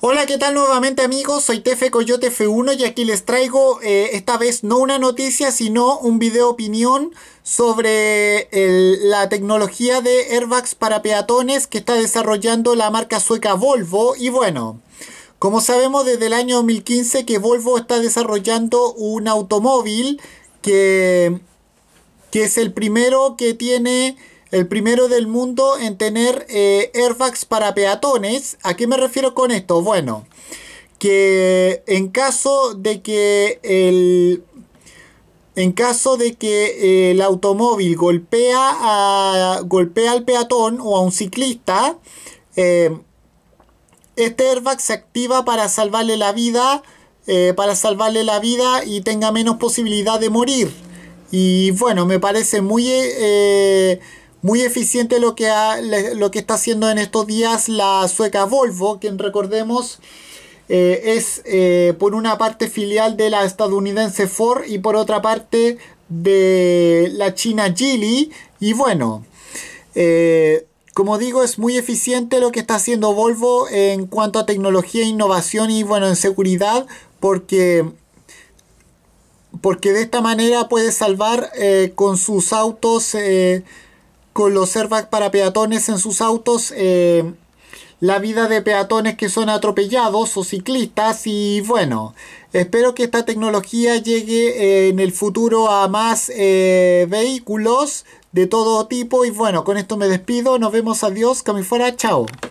Hola, ¿qué tal nuevamente amigos? Soy Tefe Coyote F1 y aquí les traigo eh, esta vez no una noticia, sino un video opinión sobre la tecnología de airbags para peatones que está desarrollando la marca sueca Volvo. Y bueno, como sabemos desde el año 2015 que Volvo está desarrollando un automóvil que, que es el primero que tiene el primero del mundo en tener eh, airbags para peatones. ¿A qué me refiero con esto? Bueno, que en caso de que el... En caso de que el automóvil golpea, a, golpea al peatón o a un ciclista, eh, este airbag se activa para salvarle la vida, eh, para salvarle la vida y tenga menos posibilidad de morir. Y bueno, me parece muy... Muy eficiente lo que, lo que está haciendo en estos días la sueca Volvo, quien recordemos eh, es eh, por una parte filial de la estadounidense Ford y por otra parte de la china Geely. Y bueno, eh, como digo, es muy eficiente lo que está haciendo Volvo en cuanto a tecnología, e innovación y bueno, en seguridad, porque porque de esta manera puede salvar con sus autos con los airbags para peatones en sus autos eh, la vida de peatones que son atropellados o ciclistas y bueno, espero que esta tecnología llegue eh, en el futuro a más eh, vehículos de todo tipo y bueno, con esto me despido, nos vemos, adiós, que fuera, chao.